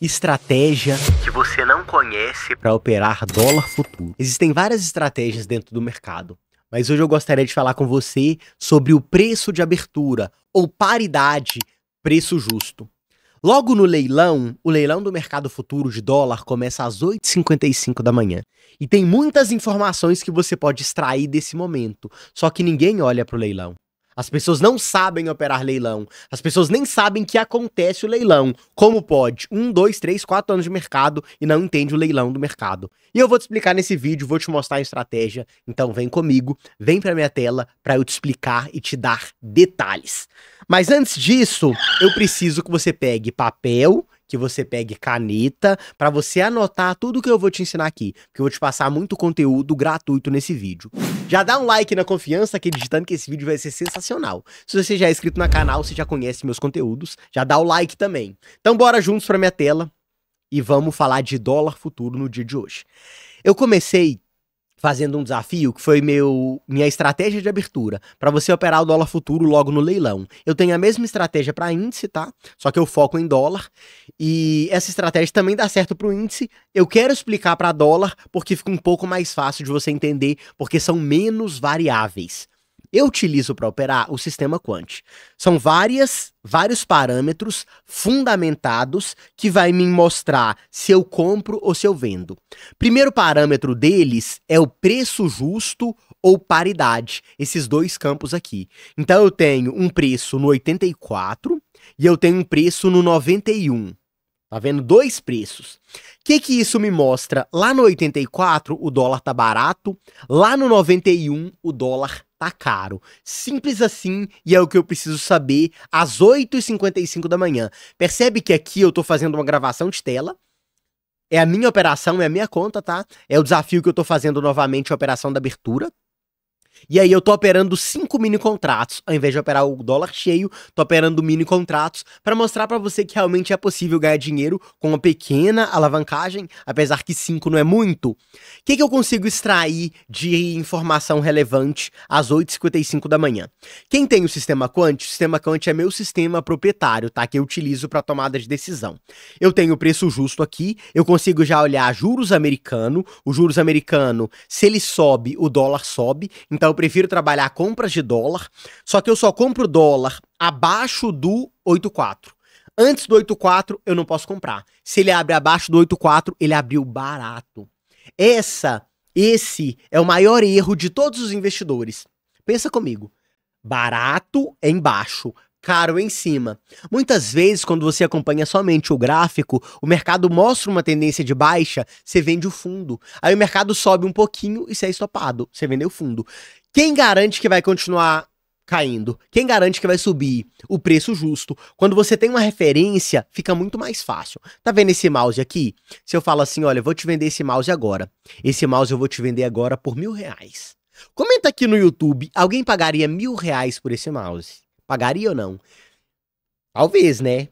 estratégia que você não conhece para operar dólar futuro. Existem várias estratégias dentro do mercado, mas hoje eu gostaria de falar com você sobre o preço de abertura ou paridade, preço justo. Logo no leilão, o leilão do mercado futuro de dólar começa às 8h55 da manhã. E tem muitas informações que você pode extrair desse momento, só que ninguém olha para o leilão. As pessoas não sabem operar leilão. As pessoas nem sabem que acontece o leilão. Como pode? Um, dois, três, quatro anos de mercado e não entende o leilão do mercado. E eu vou te explicar nesse vídeo, vou te mostrar a estratégia. Então vem comigo, vem pra minha tela para eu te explicar e te dar detalhes. Mas antes disso, eu preciso que você pegue papel que você pegue caneta para você anotar tudo que eu vou te ensinar aqui, porque eu vou te passar muito conteúdo gratuito nesse vídeo. Já dá um like na confiança, acreditando que esse vídeo vai ser sensacional. Se você já é inscrito no canal, você já conhece meus conteúdos, já dá o like também. Então bora juntos para minha tela e vamos falar de dólar futuro no dia de hoje. Eu comecei fazendo um desafio que foi meu minha estratégia de abertura para você operar o dólar futuro logo no leilão. Eu tenho a mesma estratégia para índice, tá? Só que eu foco em dólar e essa estratégia também dá certo para o índice. Eu quero explicar para dólar porque fica um pouco mais fácil de você entender porque são menos variáveis eu utilizo para operar o sistema quant. São várias, vários parâmetros fundamentados que vai me mostrar se eu compro ou se eu vendo. Primeiro parâmetro deles é o preço justo ou paridade, esses dois campos aqui. Então eu tenho um preço no 84 e eu tenho um preço no 91. Tá vendo? Dois preços. O que, que isso me mostra? Lá no 84, o dólar tá barato. Lá no 91, o dólar tá caro. Simples assim, e é o que eu preciso saber às 8h55 da manhã. Percebe que aqui eu tô fazendo uma gravação de tela, é a minha operação, é a minha conta, tá? É o desafio que eu tô fazendo novamente, a operação da abertura. E aí eu tô operando cinco mini contratos, ao invés de operar o dólar cheio, tô operando mini contratos para mostrar para você que realmente é possível ganhar dinheiro com uma pequena alavancagem, apesar que cinco não é muito. O que, que eu consigo extrair de informação relevante às 8h55 da manhã? Quem tem o sistema Quant, o sistema Quant é meu sistema proprietário, tá? Que eu utilizo para tomada de decisão. Eu tenho o preço justo aqui, eu consigo já olhar juros americano, o juros americano, se ele sobe, o dólar sobe, então eu prefiro trabalhar compras de dólar, só que eu só compro dólar abaixo do 84. Antes do 84 eu não posso comprar. Se ele abre abaixo do 84, ele abriu barato. Essa esse é o maior erro de todos os investidores. Pensa comigo. Barato é embaixo, caro em cima. Muitas vezes, quando você acompanha somente o gráfico, o mercado mostra uma tendência de baixa, você vende o fundo. Aí o mercado sobe um pouquinho e você é estopado, você vendeu o fundo. Quem garante que vai continuar caindo? Quem garante que vai subir? O preço justo. Quando você tem uma referência, fica muito mais fácil. Tá vendo esse mouse aqui? Se eu falo assim, olha, vou te vender esse mouse agora. Esse mouse eu vou te vender agora por mil reais. Comenta aqui no YouTube, alguém pagaria mil reais por esse mouse? Pagaria ou não? Talvez, né?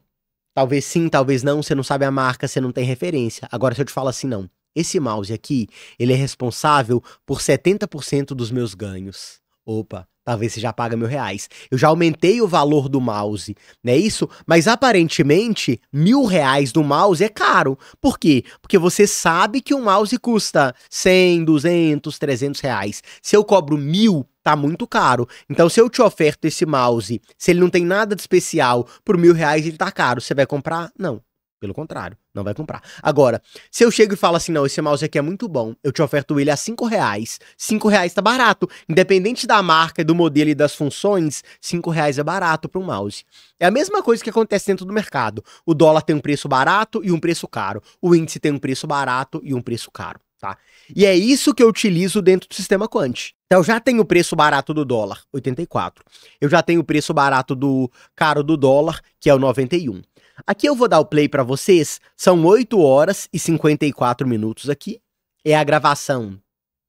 Talvez sim, talvez não. Você não sabe a marca, você não tem referência. Agora, se eu te falar assim, não. Esse mouse aqui, ele é responsável por 70% dos meus ganhos. Opa, talvez você já paga mil reais. Eu já aumentei o valor do mouse, não é isso? Mas aparentemente, mil reais do mouse é caro. Por quê? Porque você sabe que um mouse custa 100, 200, 300 reais. Se eu cobro mil tá muito caro. Então, se eu te oferto esse mouse, se ele não tem nada de especial, por mil reais ele tá caro. Você vai comprar? Não. Pelo contrário, não vai comprar. Agora, se eu chego e falo assim, não, esse mouse aqui é muito bom, eu te oferto ele a 5 reais, 5 reais tá barato. Independente da marca, do modelo e das funções, 5 reais é barato para um mouse. É a mesma coisa que acontece dentro do mercado. O dólar tem um preço barato e um preço caro. O índice tem um preço barato e um preço caro. Tá? E é isso que eu utilizo dentro do sistema Quant. Então, eu já tenho o preço barato do dólar, 84. Eu já tenho o preço barato do caro do dólar, que é o 91. Aqui eu vou dar o play para vocês. São 8 horas e 54 minutos aqui. É a gravação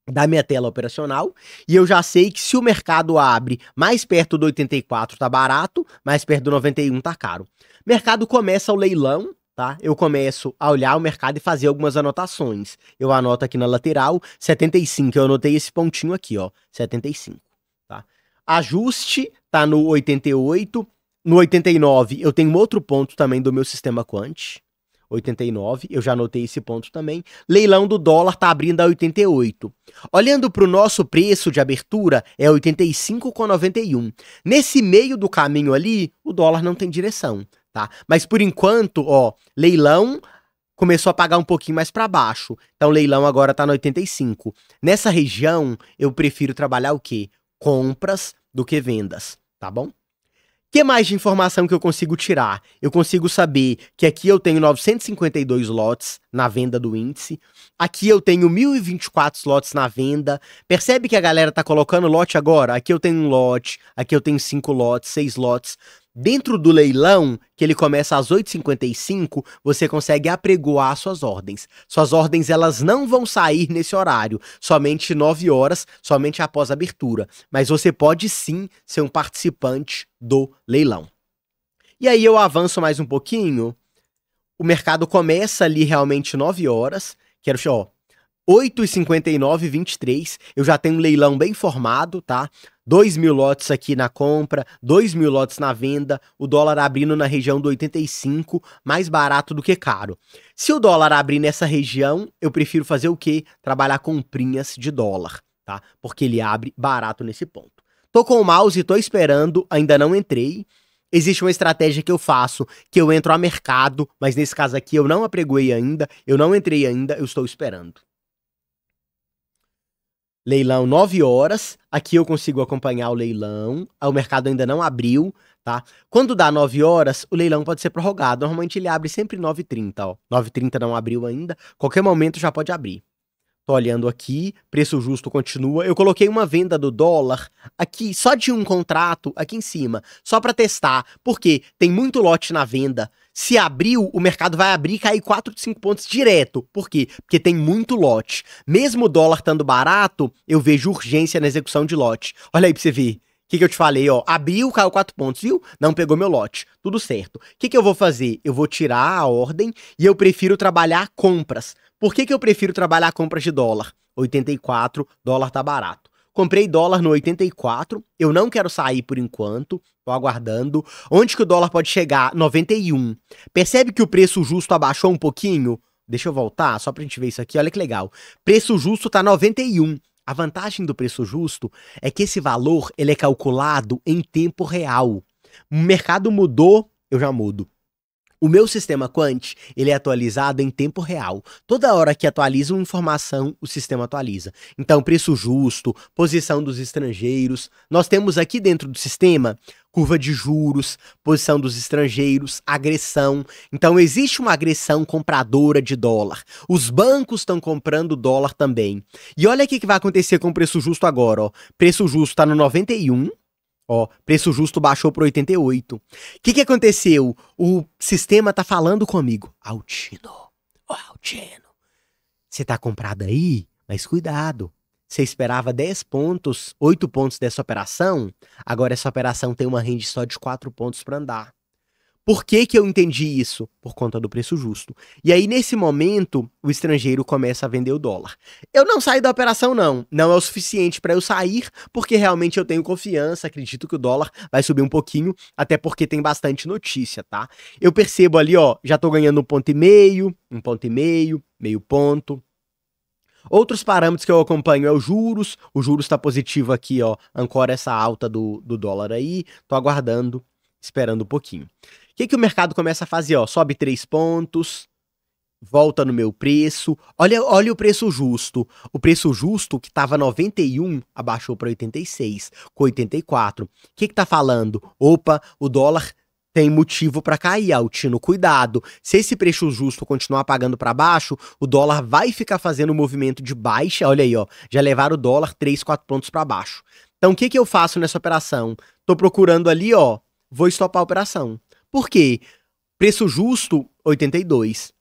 da minha tela operacional e eu já sei que se o mercado abre mais perto do 84 tá barato, mais perto do 91 tá caro. Mercado começa o leilão tá? Eu começo a olhar o mercado e fazer algumas anotações. Eu anoto aqui na lateral, 75, eu anotei esse pontinho aqui, ó, 75, tá? Ajuste tá no 88, no 89 eu tenho outro ponto também do meu sistema quant, 89, eu já anotei esse ponto também. Leilão do dólar está abrindo a 88. Olhando para o nosso preço de abertura, é 85,91. Nesse meio do caminho ali, o dólar não tem direção, tá? Mas por enquanto, ó, leilão começou a pagar um pouquinho mais para baixo. Então o leilão agora está no 85. Nessa região, eu prefiro trabalhar o quê? Compras do que vendas, tá bom? que mais de informação que eu consigo tirar? Eu consigo saber que aqui eu tenho 952 lotes na venda do índice, aqui eu tenho 1024 lotes na venda. Percebe que a galera tá colocando lote agora? Aqui eu tenho um lote, aqui eu tenho cinco lotes, seis lotes. Dentro do leilão, que ele começa às 8h55, você consegue apregoar suas ordens. Suas ordens elas não vão sair nesse horário, somente 9 horas, somente após a abertura. Mas você pode sim ser um participante do leilão. E aí eu avanço mais um pouquinho. O mercado começa ali realmente 9 horas. Quero, ó, 8h59, 23. Eu já tenho um leilão bem formado, tá? 2 mil lotes aqui na compra, 2 mil lotes na venda, o dólar abrindo na região do 85, mais barato do que caro. Se o dólar abrir nessa região, eu prefiro fazer o quê? Trabalhar comprinhas de dólar, tá? Porque ele abre barato nesse ponto. Tô com o mouse, tô esperando, ainda não entrei. Existe uma estratégia que eu faço, que eu entro a mercado, mas nesse caso aqui eu não apregoei ainda, eu não entrei ainda, eu estou esperando leilão 9 horas. Aqui eu consigo acompanhar o leilão. Ah, o mercado ainda não abriu, tá? Quando dá 9 horas, o leilão pode ser prorrogado. Normalmente ele abre sempre 9h30, ó. 9h30 não abriu ainda. Qualquer momento já pode abrir. Tô olhando aqui, preço justo continua. Eu coloquei uma venda do dólar aqui, só de um contrato, aqui em cima, só para testar, porque tem muito lote na venda se abriu, o mercado vai abrir e cair 4, 5 pontos direto. Por quê? Porque tem muito lote. Mesmo o dólar estando barato, eu vejo urgência na execução de lote. Olha aí pra você ver. O que, que eu te falei, ó? Abriu, caiu quatro pontos, viu? Não pegou meu lote. Tudo certo. O que, que eu vou fazer? Eu vou tirar a ordem e eu prefiro trabalhar compras. Por que, que eu prefiro trabalhar compras de dólar? 84, dólar tá barato. Comprei dólar no 84. Eu não quero sair por enquanto. Tô aguardando. Onde que o dólar pode chegar? 91. Percebe que o preço justo abaixou um pouquinho? Deixa eu voltar só pra gente ver isso aqui. Olha que legal. Preço justo tá 91. A vantagem do preço justo é que esse valor ele é calculado em tempo real. O mercado mudou, eu já mudo. O meu sistema Quant, ele é atualizado em tempo real. Toda hora que atualiza uma informação, o sistema atualiza. Então, preço justo, posição dos estrangeiros. Nós temos aqui dentro do sistema curva de juros, posição dos estrangeiros, agressão. Então existe uma agressão compradora de dólar. Os bancos estão comprando dólar também. E olha o que vai acontecer com o preço justo agora. Ó. Preço justo está no 91, Ó, preço justo baixou para 88. O que, que aconteceu? O sistema tá falando comigo. Altino, ó, Altino. Você tá comprado aí? Mas cuidado. Você esperava 10 pontos, 8 pontos dessa operação. Agora essa operação tem uma renda só de 4 pontos para andar. Por que, que eu entendi isso? Por conta do preço justo. E aí, nesse momento, o estrangeiro começa a vender o dólar. Eu não saio da operação, não. Não é o suficiente para eu sair, porque realmente eu tenho confiança, acredito que o dólar vai subir um pouquinho, até porque tem bastante notícia, tá? Eu percebo ali, ó, já tô ganhando um ponto e meio, um ponto e meio, meio ponto, Outros parâmetros que eu acompanho é os juros. O juros está positivo aqui, ó. Ancora essa alta do, do dólar aí. Tô aguardando, esperando um pouquinho que, que o mercado começa a fazer? Ó, sobe três pontos, volta no meu preço. Olha, olha o preço justo. O preço justo que estava 91 abaixou para 86, com 84. O que que tá falando? Opa, o dólar tem motivo para cair, Altino, cuidado. Se esse preço justo continuar pagando para baixo, o dólar vai ficar fazendo um movimento de baixa. Olha aí, ó, já levaram o dólar 3, 4 pontos para baixo. Então o que que eu faço nessa operação? Estou procurando ali, ó, vou estopar a operação. Por quê? Preço justo, 82.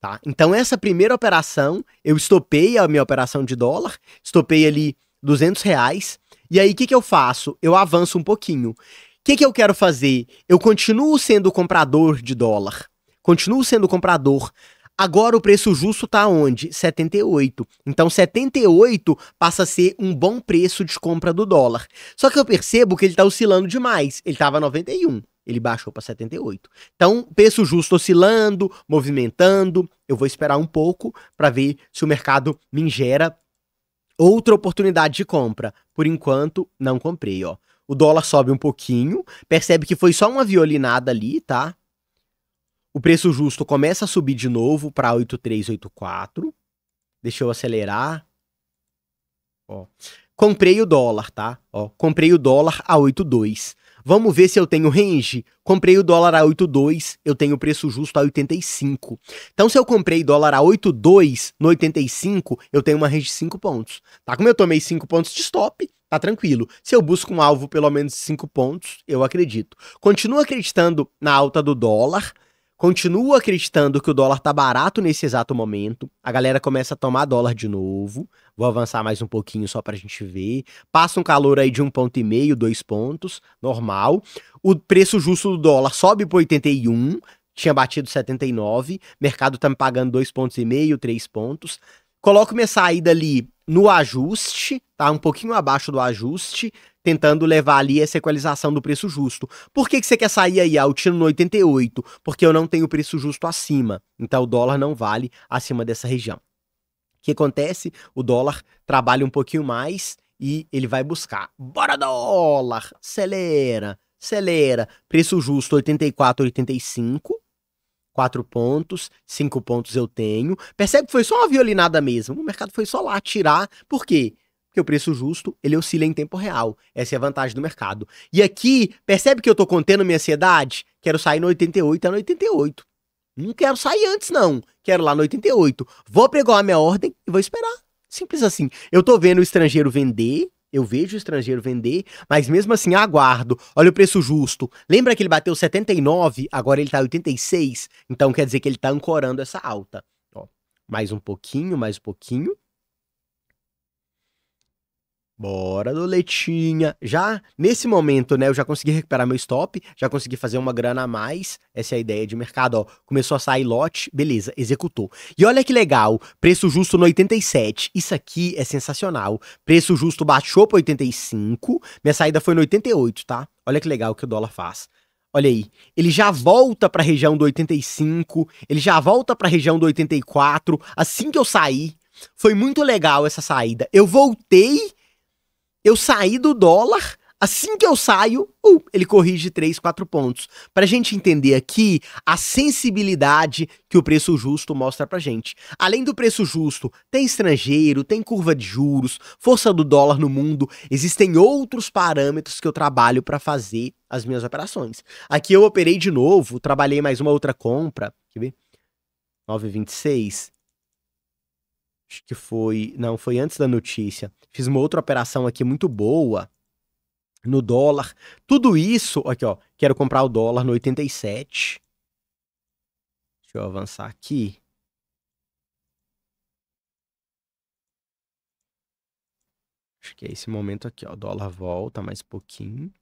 Tá? Então, essa primeira operação, eu estopei a minha operação de dólar, estopei ali 200 reais. E aí, o que, que eu faço? Eu avanço um pouquinho. O que, que eu quero fazer? Eu continuo sendo comprador de dólar. Continuo sendo comprador. Agora o preço justo está onde? 78. Então 78 passa a ser um bom preço de compra do dólar. Só que eu percebo que ele está oscilando demais. Ele estava 91 ele baixou para 78. Então, preço justo oscilando, movimentando. Eu vou esperar um pouco para ver se o mercado me ingera outra oportunidade de compra. Por enquanto, não comprei, ó. O dólar sobe um pouquinho, percebe que foi só uma violinada ali, tá? O preço justo começa a subir de novo para 8384. Deixa eu acelerar. Ó. Comprei o dólar, tá? Ó, comprei o dólar a 82. Vamos ver se eu tenho range. Comprei o dólar a 8,2, eu tenho o preço justo a 85. Então, se eu comprei dólar a 8,2 no 85, eu tenho uma range de 5 pontos. Tá? Como eu tomei 5 pontos de stop, tá tranquilo. Se eu busco um alvo pelo menos 5 pontos, eu acredito. Continuo acreditando na alta do dólar continuo acreditando que o dólar tá barato nesse exato momento. A galera começa a tomar dólar de novo. Vou avançar mais um pouquinho só pra gente ver. Passa um calor aí de um ponto e meio, dois pontos, normal. O preço justo do dólar sobe para 81, tinha batido 79, mercado tá me pagando dois pontos e meio, três pontos. Coloco minha saída ali no ajuste, tá um pouquinho abaixo do ajuste, tentando levar ali essa equalização do preço justo. Por que, que você quer sair aí? altino ah, no 88, porque eu não tenho preço justo acima. Então o dólar não vale acima dessa região. O que acontece? O dólar trabalha um pouquinho mais e ele vai buscar. Bora dólar! Acelera! Acelera! Preço justo 84, 85 quatro pontos, cinco pontos eu tenho. Percebe que foi só uma violinada mesmo. O mercado foi só lá tirar. Por quê? Porque o preço justo, ele oscila em tempo real. Essa é a vantagem do mercado. E aqui, percebe que eu tô contendo minha ansiedade? Quero sair no 88 é no 88. Não quero sair antes, não. Quero lá no 88. Vou pregar a minha ordem e vou esperar. Simples assim. Eu tô vendo o estrangeiro vender, eu vejo o estrangeiro vender, mas mesmo assim aguardo. Olha o preço justo. Lembra que ele bateu 79, agora ele tá 86, então quer dizer que ele tá ancorando essa alta. Ó, mais um pouquinho, mais um pouquinho. Bora do leitinha. Já nesse momento, né, eu já consegui recuperar meu stop, já consegui fazer uma grana a mais. Essa é a ideia de mercado, ó. Começou a sair lote, beleza, executou. E olha que legal, preço justo no 87. Isso aqui é sensacional. Preço justo baixou para 85, minha saída foi no 88, tá? Olha que legal que o dólar faz. Olha aí, ele já volta para a região do 85, ele já volta para a região do 84. Assim que eu saí, foi muito legal essa saída. Eu voltei eu saí do dólar, assim que eu saio, uh, ele corrige 3, 4 pontos. Para a gente entender aqui a sensibilidade que o preço justo mostra para gente. Além do preço justo, tem estrangeiro, tem curva de juros, força do dólar no mundo, existem outros parâmetros que eu trabalho para fazer as minhas operações. Aqui eu operei de novo, trabalhei mais uma outra compra, quer ver? 9,26, acho que foi, não, foi antes da notícia. Fiz uma outra operação aqui muito boa no dólar. Tudo isso, aqui ó, quero comprar o dólar no 87. Deixa eu avançar aqui. Acho que é esse momento aqui, ó, o dólar volta mais um pouquinho.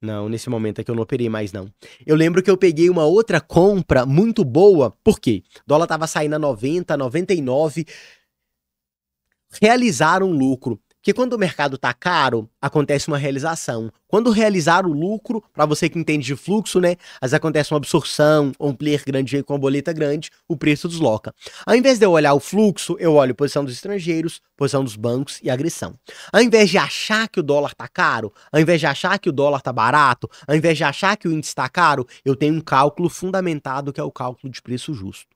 Não, nesse momento é que eu não operei mais, não. Eu lembro que eu peguei uma outra compra muito boa, por quê? O dólar tava saindo a 90, 99. Realizaram um lucro. Porque quando o mercado está caro, acontece uma realização. Quando realizar o lucro, para você que entende de fluxo, né? Às vezes acontece uma absorção, um player grande com uma boleta grande, o preço desloca. Ao invés de eu olhar o fluxo, eu olho posição dos estrangeiros, posição dos bancos e agressão. Ao invés de achar que o dólar está caro, ao invés de achar que o dólar está barato, ao invés de achar que o índice está caro, eu tenho um cálculo fundamentado que é o cálculo de preço justo.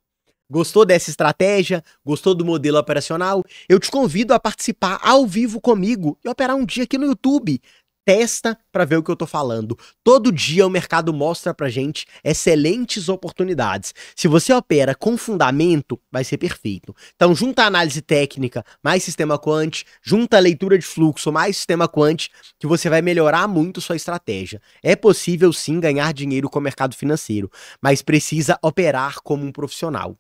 Gostou dessa estratégia? Gostou do modelo operacional? Eu te convido a participar ao vivo comigo e operar um dia aqui no YouTube. Testa para ver o que eu tô falando. Todo dia o mercado mostra pra gente excelentes oportunidades. Se você opera com fundamento, vai ser perfeito. Então junta a análise técnica mais sistema quant, junta a leitura de fluxo mais sistema quant, que você vai melhorar muito sua estratégia. É possível sim ganhar dinheiro com o mercado financeiro, mas precisa operar como um profissional.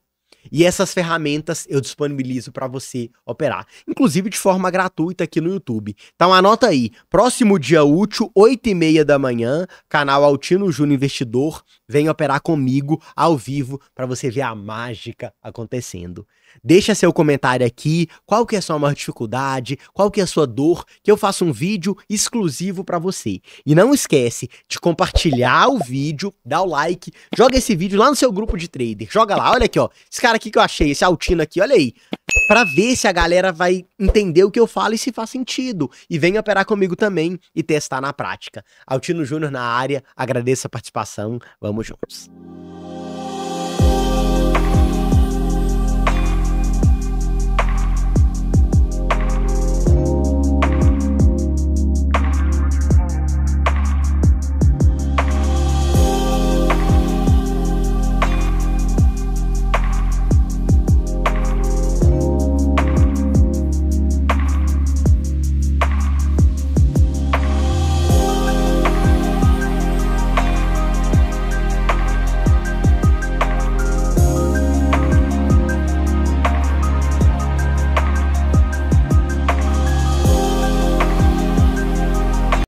E essas ferramentas eu disponibilizo para você operar, inclusive de forma gratuita aqui no YouTube. Então anota aí, próximo dia útil, 8 e meia da manhã, canal Altino Júnior Investidor, Vem operar comigo ao vivo para você ver a mágica acontecendo. Deixa seu comentário aqui, qual que é a sua maior dificuldade, qual que é a sua dor, que eu faço um vídeo exclusivo para você. E não esquece de compartilhar o vídeo, dá o like, joga esse vídeo lá no seu grupo de trader. Joga lá, olha aqui, ó. Esse cara aqui que eu achei, esse Altino aqui, olha aí para ver se a galera vai entender o que eu falo e se faz sentido. E vem operar comigo também e testar na prática. Altino Júnior na área, agradeço a participação, vamos juntos.